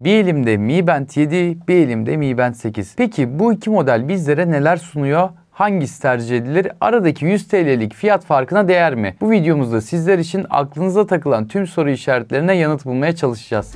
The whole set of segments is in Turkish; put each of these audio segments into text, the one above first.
Bir elimde Mi Band 7, bir elimde Mi Band 8. Peki bu iki model bizlere neler sunuyor? Hangisi tercih edilir? Aradaki 100 TL'lik fiyat farkına değer mi? Bu videomuzda sizler için aklınıza takılan tüm soru işaretlerine yanıt bulmaya çalışacağız.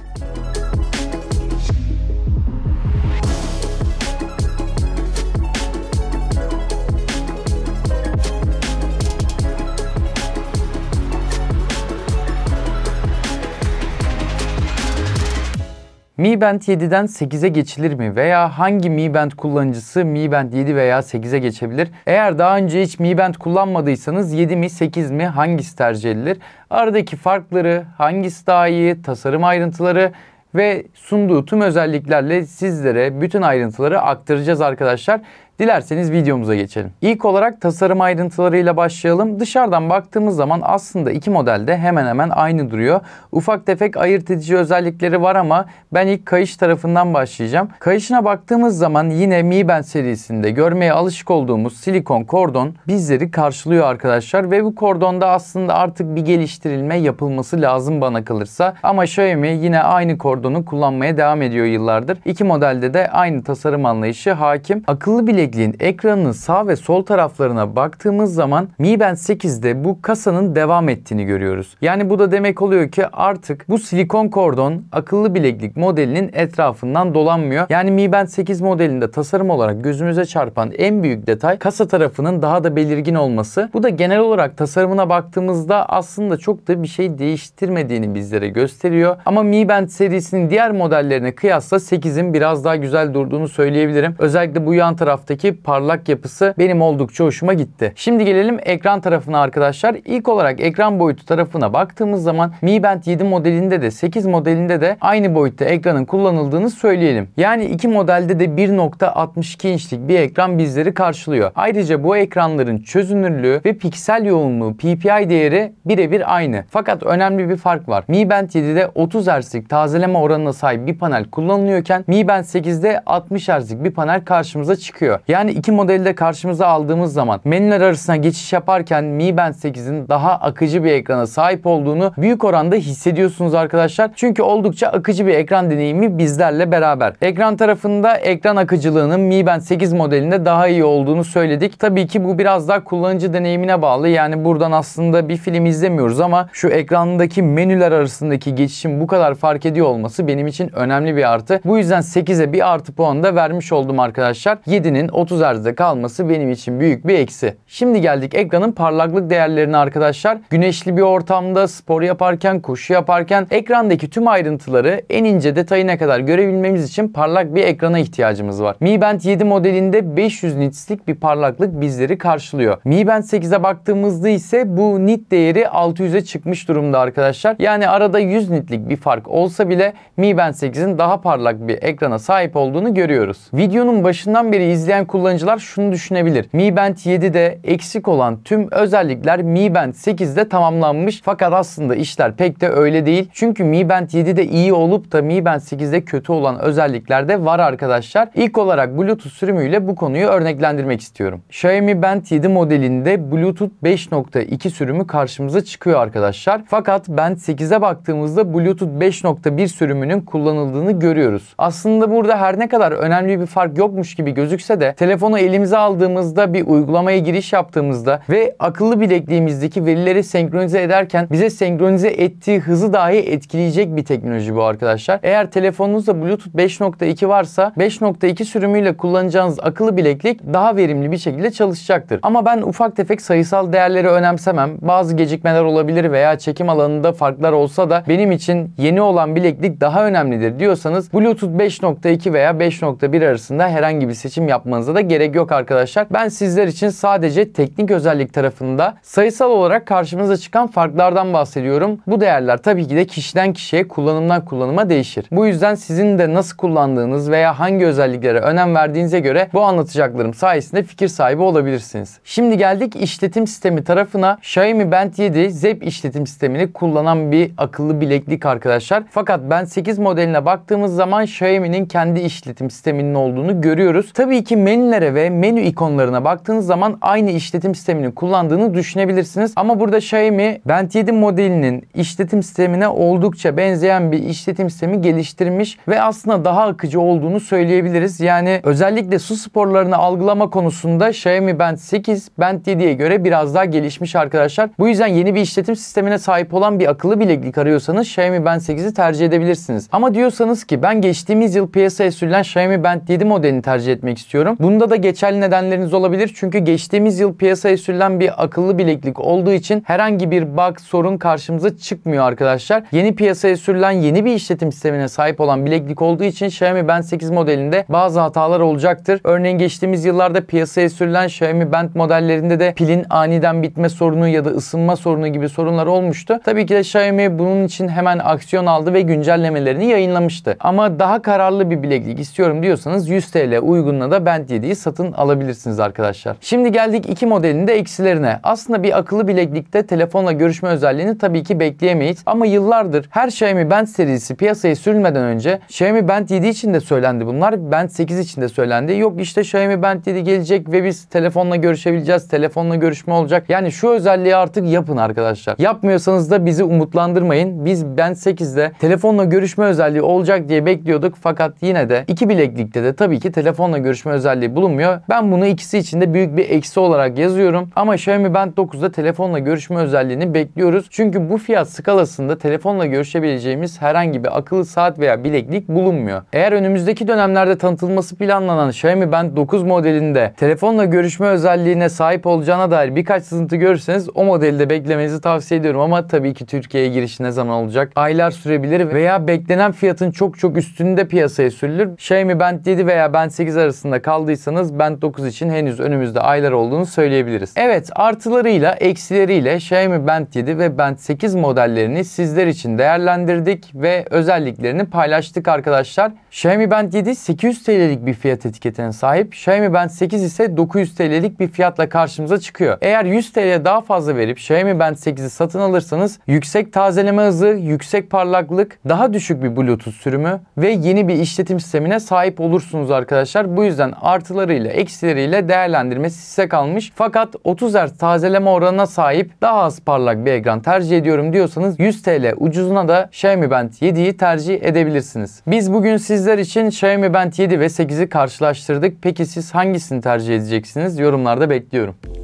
Mi Band 7'den 8'e geçilir mi veya hangi Mi Band kullanıcısı Mi Band 7 veya 8'e geçebilir? Eğer daha önce hiç Mi Band kullanmadıysanız 7 mi 8 mi hangisi tercih edilir? Aradaki farkları, hangisi daha iyi, tasarım ayrıntıları ve sunduğu tüm özelliklerle sizlere bütün ayrıntıları aktaracağız arkadaşlar. Dilerseniz videomuza geçelim. İlk olarak tasarım ayrıntılarıyla başlayalım. Dışarıdan baktığımız zaman aslında iki model de hemen hemen aynı duruyor. Ufak tefek ayırt edici özellikleri var ama ben ilk kayış tarafından başlayacağım. Kayışına baktığımız zaman yine Mi Band serisinde görmeye alışık olduğumuz silikon kordon bizleri karşılıyor arkadaşlar. Ve bu kordonda aslında artık bir geliştirilme yapılması lazım bana kalırsa. Ama Xiaomi yine aynı kordonu kullanmaya devam ediyor yıllardır. İki modelde de aynı tasarım anlayışı hakim. Akıllı bile yüksekliğin ekranının sağ ve sol taraflarına baktığımız zaman Mi Band 8'de bu kasanın devam ettiğini görüyoruz. Yani bu da demek oluyor ki artık bu silikon kordon akıllı bileklik modelinin etrafından dolanmıyor. Yani Mi Band 8 modelinde tasarım olarak gözümüze çarpan en büyük detay kasa tarafının daha da belirgin olması. Bu da genel olarak tasarımına baktığımızda aslında çok da bir şey değiştirmediğini bizlere gösteriyor. Ama Mi Band serisinin diğer modellerine kıyasla 8'in biraz daha güzel durduğunu söyleyebilirim. Özellikle bu yan taraftaki ekrandaki parlak yapısı benim oldukça hoşuma gitti. Şimdi gelelim ekran tarafına arkadaşlar. İlk olarak ekran boyutu tarafına baktığımız zaman Mi Band 7 modelinde de 8 modelinde de aynı boyutta ekranın kullanıldığını söyleyelim. Yani iki modelde de 1.62 inçlik bir ekran bizleri karşılıyor. Ayrıca bu ekranların çözünürlüğü ve piksel yoğunluğu PPI değeri birebir aynı. Fakat önemli bir fark var. Mi Band 7'de 30 Hz'lik tazeleme oranına sahip bir panel kullanılıyorken Mi Band 8'de 60 Hz'lik bir panel karşımıza çıkıyor. Yani iki modelde karşımıza aldığımız zaman menüler arasına geçiş yaparken Mi Band 8'in daha akıcı bir ekrana sahip olduğunu büyük oranda hissediyorsunuz arkadaşlar. Çünkü oldukça akıcı bir ekran deneyimi bizlerle beraber. Ekran tarafında ekran akıcılığının Mi Band 8 modelinde daha iyi olduğunu söyledik. Tabii ki bu biraz daha kullanıcı deneyimine bağlı. Yani buradan aslında bir film izlemiyoruz ama şu ekrandaki menüler arasındaki geçişin bu kadar fark ediyor olması benim için önemli bir artı. Bu yüzden 8'e bir artı puan da vermiş oldum arkadaşlar. 7'nin seviyenin 30 Hz'de kalması benim için büyük bir eksi. Şimdi geldik ekranın parlaklık değerlerine arkadaşlar. Güneşli bir ortamda spor yaparken, koşu yaparken ekrandaki tüm ayrıntıları en ince detayına kadar görebilmemiz için parlak bir ekrana ihtiyacımız var. Mi Band 7 modelinde 500 nitslik bir parlaklık bizleri karşılıyor. Mi Band 8'e baktığımızda ise bu nit değeri 600'e çıkmış durumda arkadaşlar. Yani arada 100 nitlik bir fark olsa bile Mi Band 8'in daha parlak bir ekrana sahip olduğunu görüyoruz. Videonun başından beri izleyen isteyen kullanıcılar şunu düşünebilir. Mi Band 7'de eksik olan tüm özellikler Mi Band 8'de tamamlanmış fakat aslında işler pek de öyle değil. Çünkü Mi Band 7'de iyi olup da Mi Band 8'de kötü olan özellikler de var arkadaşlar. İlk olarak Bluetooth sürümüyle bu konuyu örneklendirmek istiyorum. Xiaomi Band 7 modelinde Bluetooth 5.2 sürümü karşımıza çıkıyor arkadaşlar. Fakat Band 8'e baktığımızda Bluetooth 5.1 sürümünün kullanıldığını görüyoruz. Aslında burada her ne kadar önemli bir fark yokmuş gibi gözükse de telefonu elimize aldığımızda bir uygulamaya giriş yaptığımızda ve akıllı bilekliğimizdeki verileri senkronize ederken bize senkronize ettiği hızı dahi etkileyecek bir teknoloji bu arkadaşlar. Eğer telefonunuzda Bluetooth 5.2 varsa 5.2 sürümüyle kullanacağınız akıllı bileklik daha verimli bir şekilde çalışacaktır. Ama ben ufak tefek sayısal değerleri önemsemem. Bazı gecikmeler olabilir veya çekim alanında farklar olsa da benim için yeni olan bileklik daha önemlidir diyorsanız Bluetooth 5.2 veya 5.1 arasında herhangi bir seçim yapmanız yapmanıza da gerek yok arkadaşlar. Ben sizler için sadece teknik özellik tarafında sayısal olarak karşımıza çıkan farklardan bahsediyorum. Bu değerler tabii ki de kişiden kişiye kullanımdan kullanıma değişir. Bu yüzden sizin de nasıl kullandığınız veya hangi özelliklere önem verdiğinize göre bu anlatacaklarım sayesinde fikir sahibi olabilirsiniz. Şimdi geldik işletim sistemi tarafına. Xiaomi Band 7 ZEP işletim sistemini kullanan bir akıllı bileklik arkadaşlar. Fakat Band 8 modeline baktığımız zaman Xiaomi'nin kendi işletim sisteminin olduğunu görüyoruz. Tabii ki menülere ve menü ikonlarına baktığınız zaman aynı işletim sistemini kullandığını düşünebilirsiniz. Ama burada Xiaomi Band 7 modelinin işletim sistemine oldukça benzeyen bir işletim sistemi geliştirmiş ve aslında daha akıcı olduğunu söyleyebiliriz. Yani özellikle su sporlarını algılama konusunda Xiaomi Band 8 Band 7'ye göre biraz daha gelişmiş arkadaşlar. Bu yüzden yeni bir işletim sistemine sahip olan bir akıllı bileklik arıyorsanız Xiaomi Band 8'i tercih edebilirsiniz. Ama diyorsanız ki ben geçtiğimiz yıl piyasaya sürülen Xiaomi Band 7 modelini tercih etmek istiyorum. Bunda da geçerli nedenleriniz olabilir. Çünkü geçtiğimiz yıl piyasaya sürülen bir akıllı bileklik olduğu için herhangi bir bug, sorun karşımıza çıkmıyor arkadaşlar. Yeni piyasaya sürülen yeni bir işletim sistemine sahip olan bileklik olduğu için Xiaomi Band 8 modelinde bazı hatalar olacaktır. Örneğin geçtiğimiz yıllarda piyasaya sürülen Xiaomi Band modellerinde de pilin aniden bitme sorunu ya da ısınma sorunu gibi sorunlar olmuştu. Tabii ki de Xiaomi bunun için hemen aksiyon aldı ve güncellemelerini yayınlamıştı. Ama daha kararlı bir bileklik istiyorum diyorsanız 100 TL uygunla da Band 7'yi satın alabilirsiniz arkadaşlar. Şimdi geldik iki modelin de eksilerine. Aslında bir akıllı bileklikte telefonla görüşme özelliğini tabii ki bekleyemeyiz. Ama yıllardır her Xiaomi Band serisi piyasaya sürülmeden önce Xiaomi Band 7 için de söylendi bunlar. Band 8 için de söylendi. Yok işte Xiaomi Band 7 gelecek ve biz telefonla görüşebileceğiz. Telefonla görüşme olacak. Yani şu özelliği artık yapın arkadaşlar. Yapmıyorsanız da bizi umutlandırmayın. Biz Band 8'de telefonla görüşme özelliği olacak diye bekliyorduk. Fakat yine de iki bileklikte de tabii ki telefonla görüşme özelliği özelliği bulunmuyor. Ben bunu ikisi için de büyük bir eksi olarak yazıyorum. Ama Xiaomi Band 9'da telefonla görüşme özelliğini bekliyoruz. Çünkü bu fiyat skalasında telefonla görüşebileceğimiz herhangi bir akıllı saat veya bileklik bulunmuyor. Eğer önümüzdeki dönemlerde tanıtılması planlanan Xiaomi Band 9 modelinde telefonla görüşme özelliğine sahip olacağına dair birkaç sızıntı görürseniz o modelde beklemenizi tavsiye ediyorum ama tabii ki Türkiye'ye giriş ne zaman olacak? Aylar sürebilir veya beklenen fiyatın çok çok üstünde piyasaya sürülür. Xiaomi Band 7 veya Band 8 arasında kal aldıysanız Band 9 için henüz önümüzde aylar olduğunu söyleyebiliriz. Evet artılarıyla eksileriyle Xiaomi Band 7 ve Band 8 modellerini sizler için değerlendirdik ve özelliklerini paylaştık arkadaşlar. Xiaomi Band 7 800 TL'lik bir fiyat etiketine sahip. Xiaomi Band 8 ise 900 TL'lik bir fiyatla karşımıza çıkıyor. Eğer 100 TL daha fazla verip Xiaomi Band 8'i satın alırsanız yüksek tazeleme hızı, yüksek parlaklık, daha düşük bir Bluetooth sürümü ve yeni bir işletim sistemine sahip olursunuz arkadaşlar. Bu yüzden artılarıyla eksileriyle değerlendirmesi size kalmış. Fakat 30 Hz tazeleme oranına sahip daha az parlak bir ekran tercih ediyorum diyorsanız 100 TL ucuzuna da Xiaomi Band 7'yi tercih edebilirsiniz. Biz bugün sizler için Xiaomi Band 7 ve 8'i karşılaştırdık. Peki siz hangisini tercih edeceksiniz? Yorumlarda bekliyorum.